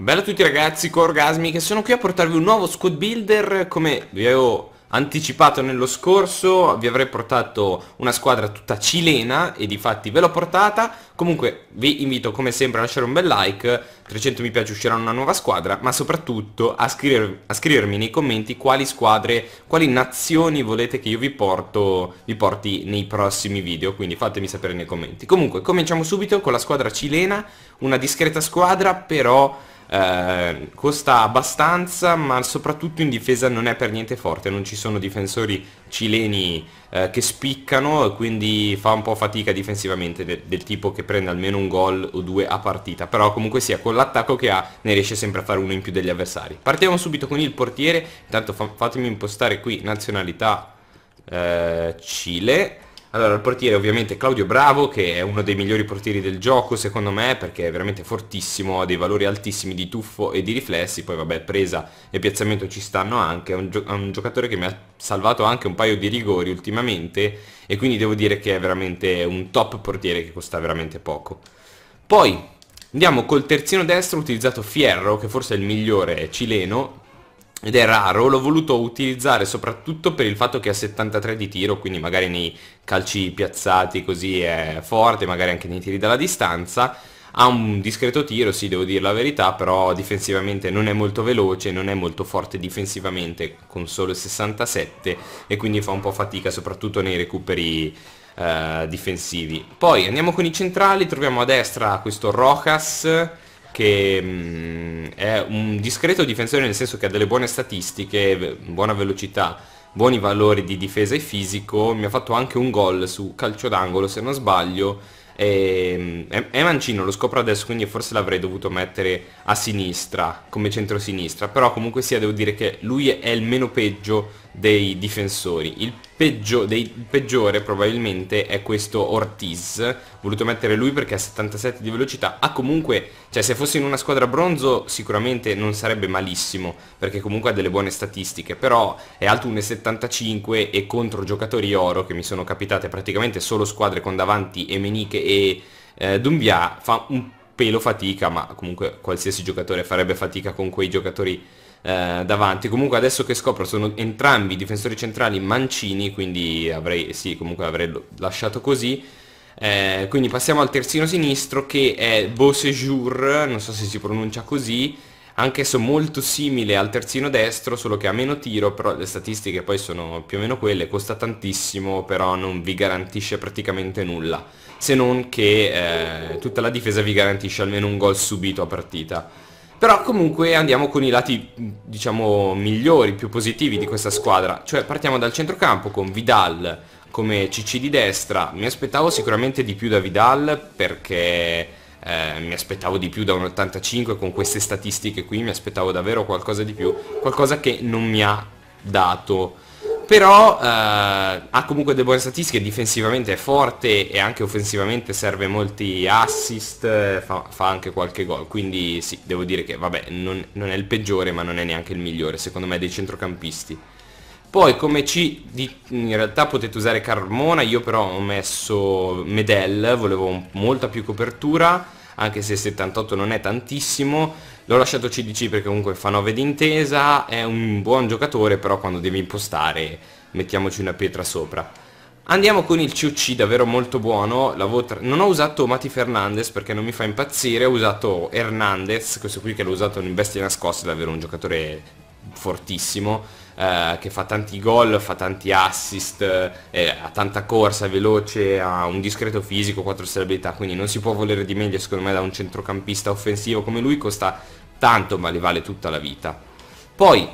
Bello a tutti ragazzi, con Orgasmi che sono qui a portarvi un nuovo squad builder, come vi avevo anticipato nello scorso, vi avrei portato una squadra tutta cilena e di fatti ve l'ho portata, comunque vi invito come sempre a lasciare un bel like, 300 mi piace uscirà una nuova squadra, ma soprattutto a, scriver, a scrivermi nei commenti quali squadre, quali nazioni volete che io vi, porto, vi porti nei prossimi video, quindi fatemi sapere nei commenti. Comunque cominciamo subito con la squadra cilena, una discreta squadra però eh, costa abbastanza ma soprattutto in difesa non è per niente forte, non ci sono difensori cileni eh, che spiccano quindi fa un po' fatica difensivamente de del tipo che prende almeno un gol o due a partita, però comunque sia con l'attacco che ha ne riesce sempre a fare uno in più degli avversari. Partiamo subito con il portiere, intanto fa fatemi impostare qui nazionalità eh, Cile allora il portiere ovviamente Claudio Bravo che è uno dei migliori portieri del gioco secondo me perché è veramente fortissimo, ha dei valori altissimi di tuffo e di riflessi, poi vabbè presa e piazzamento ci stanno anche, è un, è un giocatore che mi ha salvato anche un paio di rigori ultimamente e quindi devo dire che è veramente un top portiere che costa veramente poco. Poi Andiamo col terzino destro, ho utilizzato Fierro, che forse è il migliore è cileno, ed è raro, l'ho voluto utilizzare soprattutto per il fatto che ha 73 di tiro, quindi magari nei calci piazzati così è forte, magari anche nei tiri dalla distanza. Ha un discreto tiro, sì, devo dire la verità, però difensivamente non è molto veloce, non è molto forte difensivamente con solo 67 e quindi fa un po' fatica soprattutto nei recuperi eh, difensivi. Poi andiamo con i centrali, troviamo a destra questo Rojas che mh, mm, è un discreto difensore nel senso che ha delle buone statistiche, buona velocità, buoni valori di difesa e fisico, mi ha fatto anche un gol su calcio d'angolo se non sbaglio, e, mm, è, è mancino, lo scopro adesso, quindi forse l'avrei dovuto mettere a sinistra, come centrosinistra, però comunque sia devo dire che lui è il meno peggio dei difensori. Il Peggio, dei, peggiore probabilmente è questo Ortiz, ho voluto mettere lui perché ha 77 di velocità, ha comunque, cioè se fosse in una squadra bronzo sicuramente non sarebbe malissimo, perché comunque ha delle buone statistiche, però è alto 1,75 e contro giocatori oro che mi sono capitate praticamente solo squadre con davanti Emeniche e eh, Dumbia fa un pelo fatica, ma comunque qualsiasi giocatore farebbe fatica con quei giocatori eh, davanti. Comunque adesso che scopro sono entrambi i difensori centrali mancini, quindi avrei, sì, comunque avrei lasciato così. Eh, quindi passiamo al terzino sinistro che è Beausejour, non so se si pronuncia così, anch'esso molto simile al terzino destro, solo che ha meno tiro, però le statistiche poi sono più o meno quelle, costa tantissimo, però non vi garantisce praticamente nulla, se non che eh, tutta la difesa vi garantisce almeno un gol subito a partita. Però comunque andiamo con i lati, diciamo, migliori, più positivi di questa squadra. Cioè partiamo dal centrocampo con Vidal come CC di destra. Mi aspettavo sicuramente di più da Vidal perché... Eh, mi aspettavo di più da un 85 con queste statistiche qui mi aspettavo davvero qualcosa di più qualcosa che non mi ha dato però eh, ha comunque delle buone statistiche, difensivamente è forte e anche offensivamente serve molti assist, eh, fa, fa anche qualche gol, quindi sì, devo dire che vabbè, non, non, è il peggiore ma non è neanche il migliore, secondo me, dei centrocampisti. Poi come C di, in realtà potete usare Carmona, io però ho messo Medel, volevo molta più copertura, anche se 78 non è tantissimo. L'ho lasciato CDC perché comunque fa 9 d'intesa, è un buon giocatore, però quando devi impostare mettiamoci una pietra sopra. Andiamo con il CUC davvero molto buono, non ho usato Mati Fernandez perché non mi fa impazzire, ho usato Hernandez, questo qui che l'ho usato in bestie nascoste davvero un giocatore fortissimo, eh, che fa tanti gol, fa tanti assist, eh, ha tanta corsa, è veloce, ha un discreto fisico, 4 celebrità, quindi non si può volere di meglio secondo me da un centrocampista offensivo come lui, costa tanto ma le vale tutta la vita. Poi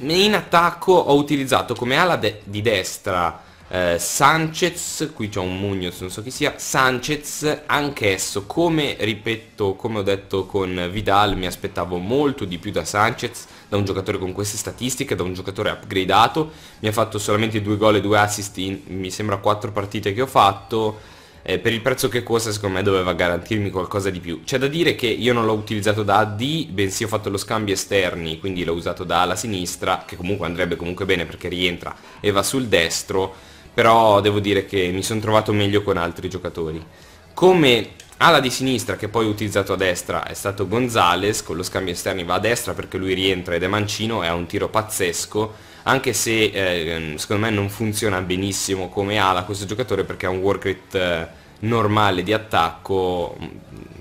in attacco ho utilizzato come ala de di destra eh, Sanchez, qui c'è un Mugnos, non so chi sia, Sanchez anch'esso, come ripeto, come ho detto con Vidal, mi aspettavo molto di più da Sanchez, da un giocatore con queste statistiche, da un giocatore upgradato, mi ha fatto solamente due gol e due assist in, mi sembra, quattro partite che ho fatto, eh, per il prezzo che costa secondo me doveva garantirmi qualcosa di più. C'è da dire che io non l'ho utilizzato da AD, bensì ho fatto lo scambio esterni, quindi l'ho usato da ala sinistra, che comunque andrebbe comunque bene perché rientra e va sul destro, però devo dire che mi sono trovato meglio con altri giocatori. Come ala di sinistra che poi ho utilizzato a destra è stato Gonzales, con lo scambio esterni va a destra perché lui rientra ed è mancino è un tiro pazzesco, anche se eh, secondo me non funziona benissimo come ala questo giocatore perché ha un work rate eh, normale di attacco mm,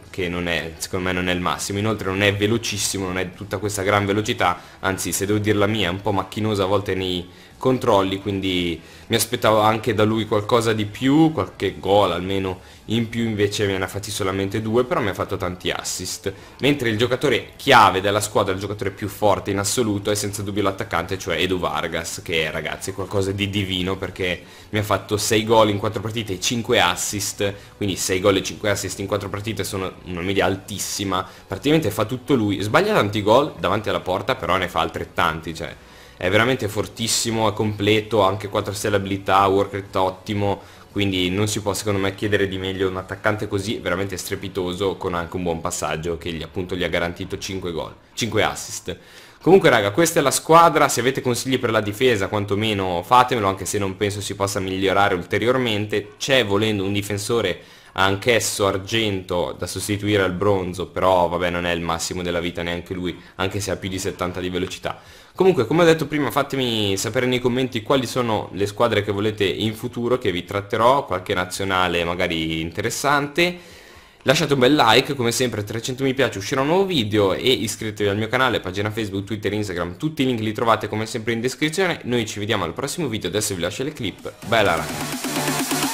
che non è, secondo me non è il massimo, inoltre non è velocissimo, non è tutta questa gran velocità, anzi se devo dirla mia è un po' macchinosa a volte nei controlli, quindi mi aspettavo anche da lui qualcosa di più, qualche gol almeno in più invece me ne ha fatti solamente due, però mi ha fatto tanti assist. Mentre il giocatore chiave della squadra, il giocatore più forte in assoluto, è senza dubbio l'attaccante, cioè Edu Vargas, che è ragazzi qualcosa di divino perché mi ha fatto 6 gol in 4 partite e 5 assist, quindi 6 gol e 5 assist in 4 partite sono una media altissima, praticamente fa tutto lui, sbaglia tanti gol davanti alla porta, però ne fa altrettanti, cioè è veramente fortissimo, è completo, ha anche 4 stelle abilità, work rate ottimo, quindi non si può secondo me chiedere di meglio un attaccante così veramente strepitoso con anche un buon passaggio che gli, appunto gli ha garantito 5 gol, 5 assist. Comunque raga, questa è la squadra, se avete consigli per la difesa quantomeno fatemelo, anche se non penso si possa migliorare ulteriormente. C'è volendo un difensore anch'esso argento da sostituire al bronzo, però vabbè non è il massimo della vita neanche lui, anche se ha più di 70 di velocità. Comunque, come ho detto prima, fatemi sapere nei commenti quali sono le squadre che volete in futuro, che vi tratterò, qualche nazionale magari interessante. Lasciate un bel like, come sempre 300 mi piace uscirà un nuovo video e iscrivetevi al mio canale, pagina Facebook, Twitter, Instagram, tutti i link li trovate come sempre in descrizione. Noi ci vediamo al prossimo video, adesso vi lascio le clip, bella raga!